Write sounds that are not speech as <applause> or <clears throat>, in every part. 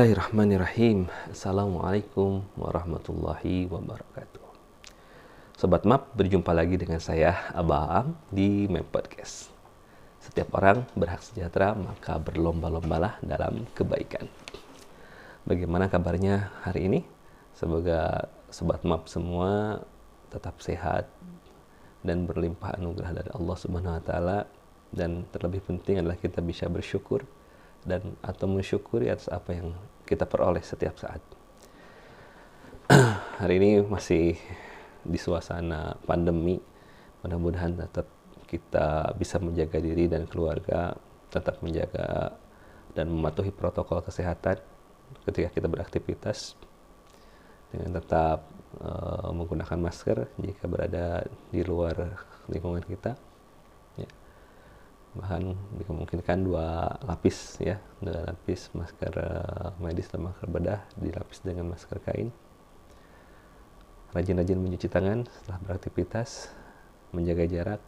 Bismillahirrahmanirrahim. Assalamualaikum warahmatullahi wabarakatuh. Sobat Map, berjumpa lagi dengan saya Abaam di Map Podcast. Setiap orang berhak sejahtera, maka berlomba-lombalah dalam kebaikan. Bagaimana kabarnya hari ini? Semoga sobat Map semua tetap sehat dan berlimpah anugerah dari Allah Subhanahu wa taala dan terlebih penting adalah kita bisa bersyukur dan atau mensyukuri atas apa yang kita peroleh setiap saat. <clears throat> Hari ini masih di suasana pandemi, mudah-mudahan tetap kita bisa menjaga diri dan keluarga, tetap menjaga dan mematuhi protokol kesehatan ketika kita beraktivitas dengan tetap uh, menggunakan masker jika berada di luar lingkungan kita bahkan dimungkinkan dua lapis ya dua lapis masker eh, medis dan masker bedah dilapis dengan masker kain rajin-rajin mencuci tangan setelah beraktivitas menjaga jarak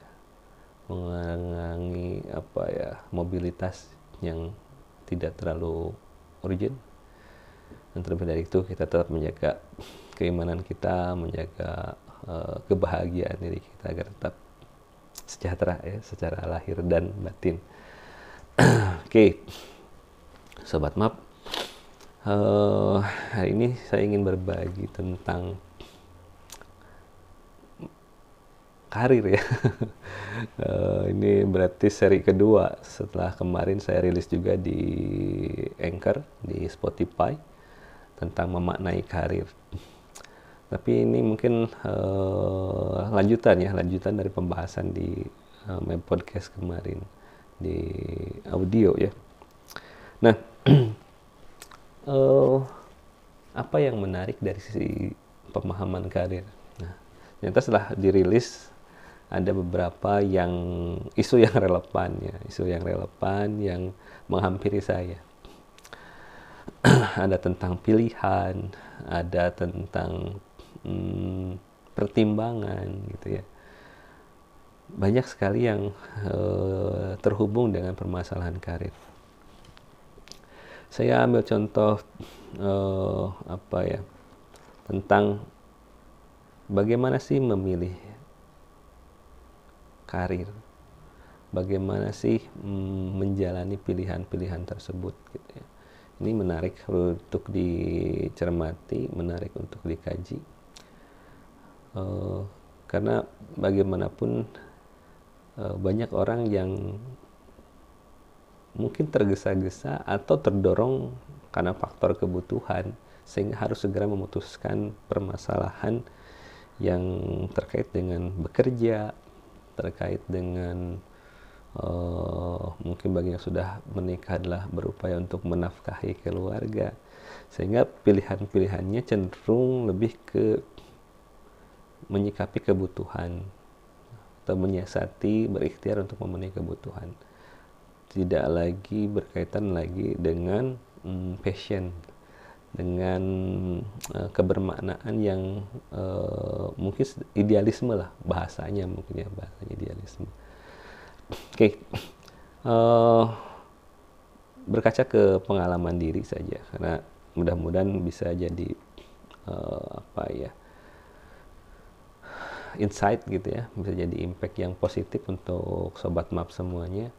mengurangi apa ya mobilitas yang tidak terlalu urgent dan terlebih dari itu kita tetap menjaga keimanan kita menjaga uh, kebahagiaan diri kita agar tetap sejahtera ya secara lahir dan batin. <clears throat> Oke, okay. sobat map, uh, hari ini saya ingin berbagi tentang karir ya. uh, <laughs> ini berarti seri kedua setelah kemarin saya rilis juga di Anchor di Spotify tentang memaknai karir tapi ini mungkin uh, lanjutan ya lanjutan dari pembahasan di uh, podcast kemarin di audio ya nah uh, <clears throat> apa yang menarik dari sisi pemahaman karir nah ternyata setelah dirilis ada beberapa yang isu yang <laughs> relevan ya isu yang relevan yang menghampiri saya <clears throat> ada tentang pilihan ada tentang hmm, pertimbangan gitu ya banyak sekali yang uh, terhubung dengan permasalahan karir saya ambil contoh uh, apa ya tentang bagaimana sih memilih karir bagaimana sih mm, menjalani pilihan-pilihan tersebut gitu ya ini menarik untuk dicermati menarik untuk dikaji Eh, karena bagaimanapun uh, banyak orang yang mungkin tergesa-gesa atau terdorong karena faktor kebutuhan sehingga harus segera memutuskan permasalahan yang terkait dengan bekerja terkait dengan uh, mungkin bagi yang sudah menikah adalah berupaya untuk menafkahi keluarga sehingga pilihan-pilihannya cenderung lebih ke menyikapi kebutuhan atau menyiasati berikhtiar untuk memenuhi kebutuhan tidak lagi berkaitan lagi dengan mm, passion dengan uh, kebermaknaan yang uh, mungkin idealisme lah bahasanya mungkin ya bahasanya idealisme oke okay. uh, eh, berkaca ke pengalaman diri saja karena mudah-mudahan bisa jadi uh, apa ya insight gitu ya, bisa jadi impact yang positif untuk sobat map semuanya.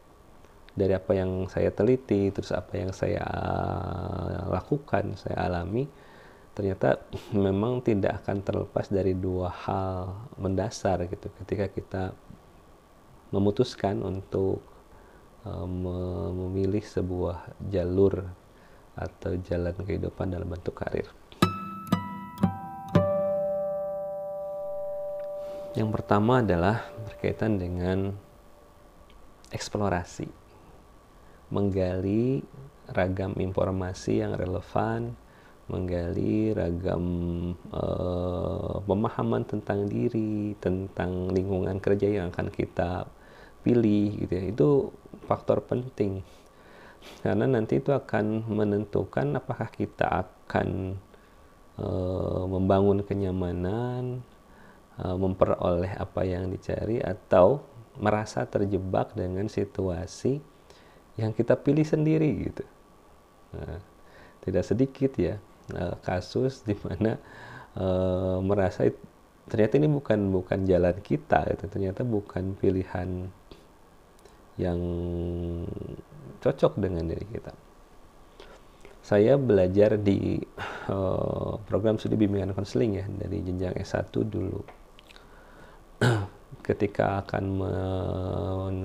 Dari apa yang saya teliti, terus apa yang saya eh, lakukan, saya alami, ternyata <laughs> memang tidak akan terlepas dari dua hal mendasar gitu ketika kita memutuskan untuk um, memilih sebuah jalur atau jalan kehidupan dalam bentuk karir. Yang pertama adalah berkaitan dengan eksplorasi, menggali ragam informasi yang relevan, menggali ragam eh, pemahaman tentang diri, tentang lingkungan kerja yang akan kita pilih, gitu ya. Itu faktor penting karena nanti itu akan menentukan apakah kita akan e, membangun kenyamanan Eh, memperoleh apa yang dicari atau merasa terjebak dengan situasi yang kita pilih sendiri gitu. Nah, tidak sedikit ya eh, kasus di mana e, merasa ternyata ini bukan bukan jalan kita gitu. ternyata bukan pilihan yang cocok dengan diri kita. Saya belajar di e, program studi bimbingan konseling ya dari jenjang S1 dulu ketika akan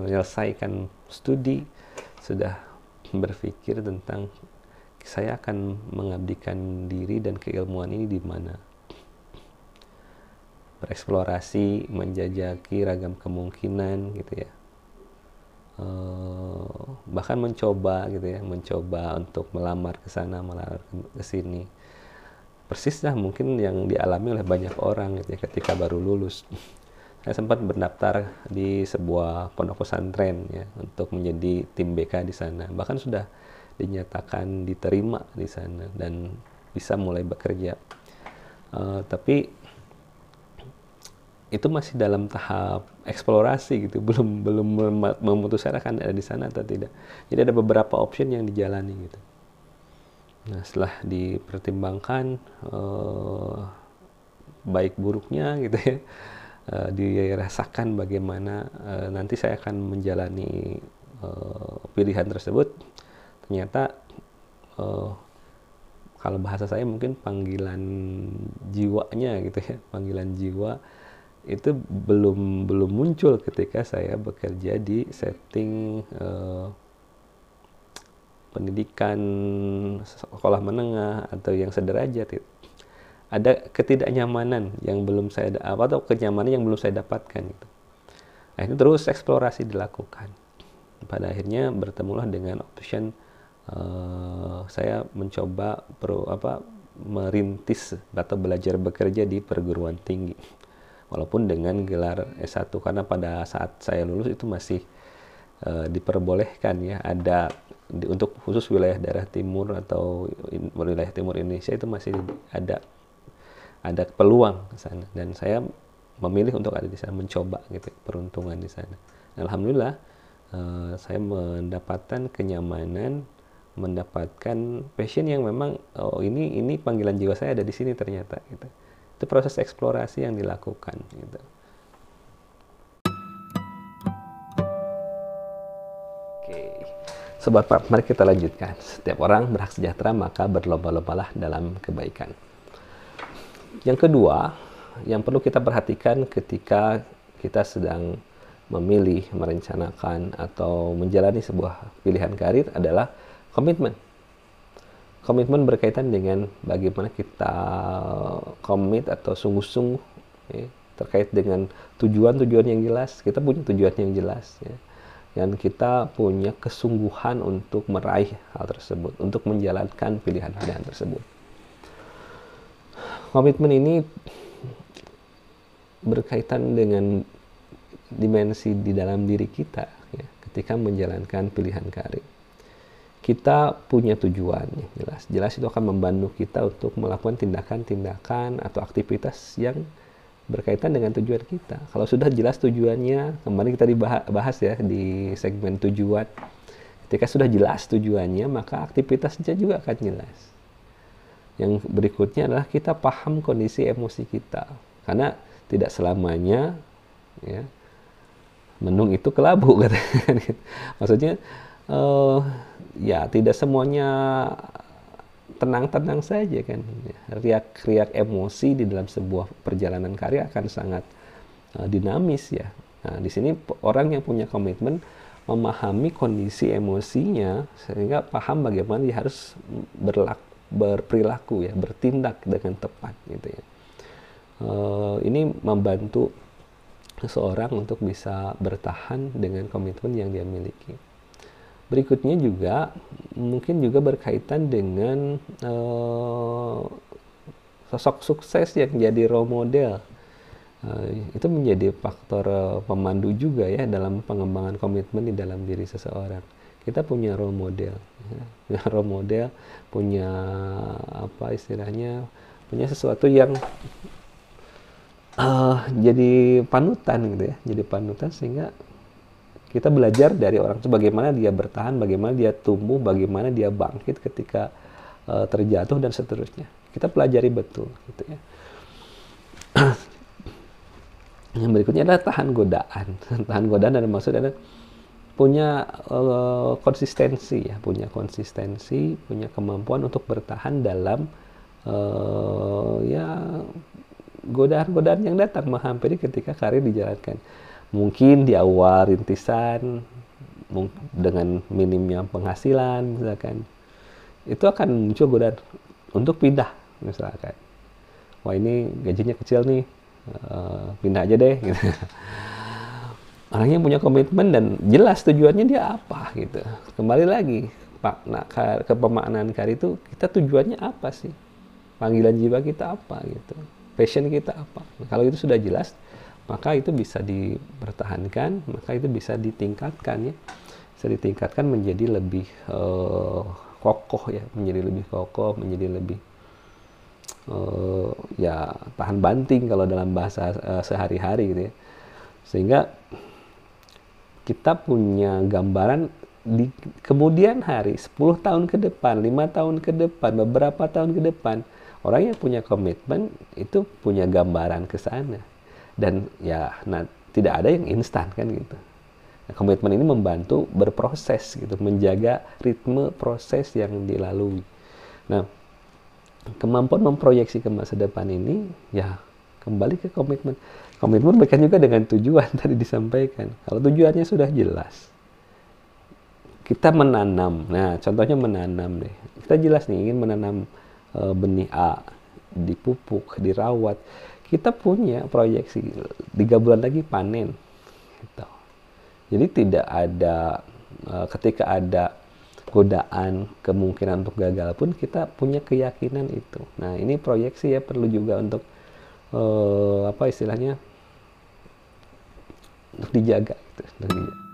menyelesaikan studi sudah berpikir tentang saya akan mengabdikan diri dan keilmuan ini di mana bereksplorasi menjajaki ragam kemungkinan gitu ya eh, bahkan mencoba gitu ya mencoba untuk melamar ke sana melamar ke sini persislah mungkin yang dialami oleh banyak orang gitu ya ketika baru lulus saya sempat berdaftar di sebuah pondok pesantren ya untuk menjadi tim BK di sana. Bahkan sudah dinyatakan diterima di sana dan bisa mulai bekerja. Uh, tapi itu masih dalam tahap eksplorasi gitu, <laughs> belum belum memutuskan akan ada di sana atau tidak. Jadi ada beberapa option yang dijalani gitu. Nah setelah dipertimbangkan uh, baik buruknya gitu ya Eh, dirasakan bagaimana uh, nanti saya akan menjalani uh, pilihan tersebut ternyata uh, kalau bahasa saya mungkin panggilan jiwanya gitu ya panggilan jiwa itu belum belum muncul ketika saya bekerja di setting uh, pendidikan sekolah menengah atau yang sederajat itu ada ketidaknyamanan yang belum saya apa atau kenyamanan yang belum saya dapatkan gitu. Nah, itu terus eksplorasi dilakukan. Pada akhirnya bertemulah dengan option uh, eh, saya mencoba pro apa merintis atau belajar bekerja di perguruan tinggi. Walaupun dengan gelar S1 karena pada saat saya lulus itu masih uh, diperbolehkan ya ada di, untuk khusus wilayah daerah timur atau in, wilayah timur Indonesia itu masih ada ada peluang ke sana dan saya memilih untuk ada di sana mencoba gitu peruntungan di sana alhamdulillah uh, saya mendapatkan kenyamanan mendapatkan passion yang memang oh ini ini panggilan jiwa saya ada di sini ternyata gitu itu proses eksplorasi yang dilakukan gitu Sobat Prap, mari kita lanjutkan. Setiap orang berhak sejahtera, maka berlomba-lombalah dalam kebaikan. Yang kedua, yang perlu kita perhatikan ketika kita sedang memilih, merencanakan, atau menjalani sebuah pilihan karir adalah komitmen. Komitmen berkaitan dengan bagaimana kita komit atau sungguh-sungguh ya, terkait dengan tujuan-tujuan yang jelas. Kita punya tujuan yang jelas, ya. dan kita punya kesungguhan untuk meraih hal tersebut, untuk menjalankan pilihan-pilihan tersebut komitmen ini berkaitan dengan dimensi di dalam diri kita ya, ketika menjalankan pilihan karir. Kita punya tujuan ya, jelas. Jelas itu akan membantu kita untuk melakukan tindakan-tindakan atau aktivitas yang berkaitan dengan tujuan kita. Kalau sudah jelas tujuannya, kemarin kita dibahas ya di segmen tujuan. Ketika sudah jelas tujuannya, maka aktivitasnya juga akan jelas yang berikutnya adalah kita paham kondisi emosi kita karena tidak selamanya ya menung itu kelabu <laughs> kan, maksudnya uh, ya tidak semuanya tenang-tenang saja kan riak-riak emosi di dalam sebuah perjalanan karya akan sangat uh, dinamis ya nah di sini orang yang punya komitmen memahami kondisi emosinya sehingga paham bagaimana dia harus berlaku berperilaku ya bertindak dengan tepat gitu ya e, ini membantu seseorang untuk bisa bertahan dengan komitmen yang dia miliki berikutnya juga mungkin juga berkaitan dengan e, sosok sukses yang jadi role model uh, itu menjadi faktor uh, pemandu juga ya dalam pengembangan komitmen di dalam diri seseorang kita punya role model ya. punya <laughs> role model punya apa istilahnya punya sesuatu yang uh, jadi panutan gitu ya jadi panutan sehingga kita belajar dari orang itu bagaimana dia bertahan bagaimana dia tumbuh bagaimana dia bangkit ketika uh, terjatuh dan seterusnya kita pelajari betul gitu ya <clears throat> yang berikutnya adalah tahan godaan <laughs> tahan godaan dan maksudnya. adalah punya uh, konsistensi ya, punya konsistensi, punya kemampuan untuk bertahan dalam uh, ya godaan-godaan yang datang menghampiri ketika karir dijalankan. Mungkin di awal rintisan dengan minimnya penghasilan misalkan itu akan muncul godaan untuk pindah misalkan. Wah ini gajinya kecil nih, uh, pindah aja deh. Gitu. <laughs> orang yang punya komitmen dan jelas tujuannya dia apa gitu kembali lagi makna ke pemaknaan kar itu kita tujuannya apa sih panggilan jiwa kita apa gitu passion kita apa nah, kalau itu sudah jelas maka itu bisa dipertahankan maka itu bisa ditingkatkan ya bisa ditingkatkan menjadi lebih uh, kokoh ya menjadi lebih kokoh menjadi lebih uh, ya tahan banting kalau dalam bahasa uh, sehari-hari gitu ya sehingga kita punya gambaran di kemudian hari 10 tahun ke depan, lima tahun ke depan, beberapa tahun ke depan, orang yang punya komitmen itu punya gambaran ke sana. Dan ya nah tidak ada yang instan kan gitu. Nah, komitmen ini membantu berproses gitu, menjaga ritme proses yang dilalui. Nah, kemampuan memproyeksi ke masa depan ini ya kembali ke komitmen. Komitmen berkaitan juga dengan tujuan <laughs> tadi disampaikan. Kalau tujuannya sudah jelas, kita menanam. Nah, contohnya menanam deh. Kita jelas nih ingin menanam e, benih A, dipupuk, dirawat. Kita punya proyeksi tiga bulan lagi panen. Gitu. Jadi tidak ada e, ketika ada godaan kemungkinan untuk gagal pun kita punya keyakinan itu. Nah, ini proyeksi ya perlu juga untuk uh, apa istilahnya untuk dijaga gitu. Untuk dijaga.